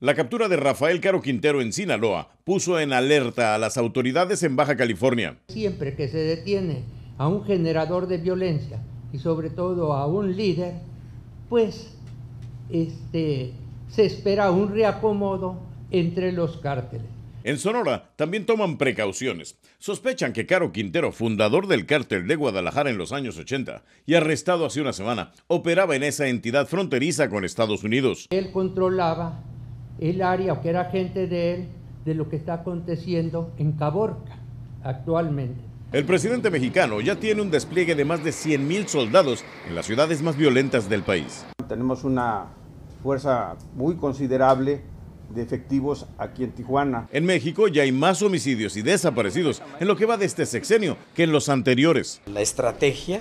La captura de Rafael Caro Quintero en Sinaloa puso en alerta a las autoridades en Baja California. Siempre que se detiene a un generador de violencia y sobre todo a un líder, pues este, se espera un reacomodo entre los cárteles. En Sonora también toman precauciones. Sospechan que Caro Quintero, fundador del cártel de Guadalajara en los años 80 y arrestado hace una semana, operaba en esa entidad fronteriza con Estados Unidos. Él controlaba el área o que era gente de él de lo que está aconteciendo en Caborca actualmente. El presidente mexicano ya tiene un despliegue de más de 100.000 soldados en las ciudades más violentas del país. Tenemos una fuerza muy considerable de efectivos aquí en Tijuana. En México ya hay más homicidios y desaparecidos en lo que va de este sexenio que en los anteriores. La estrategia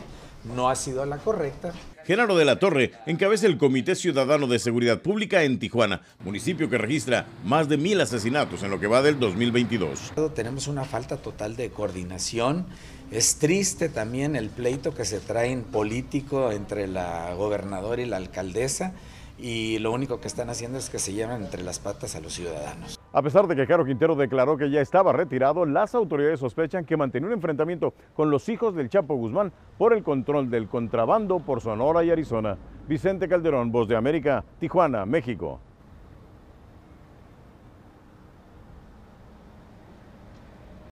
no ha sido la correcta. Genaro de la Torre encabeza el Comité Ciudadano de Seguridad Pública en Tijuana, municipio que registra más de mil asesinatos en lo que va del 2022. Tenemos una falta total de coordinación. Es triste también el pleito que se trae en político entre la gobernadora y la alcaldesa y lo único que están haciendo es que se llevan entre las patas a los ciudadanos. A pesar de que Caro Quintero declaró que ya estaba retirado, las autoridades sospechan que mantenía un enfrentamiento con los hijos del Chapo Guzmán por el control del contrabando por Sonora y Arizona. Vicente Calderón, Voz de América, Tijuana, México.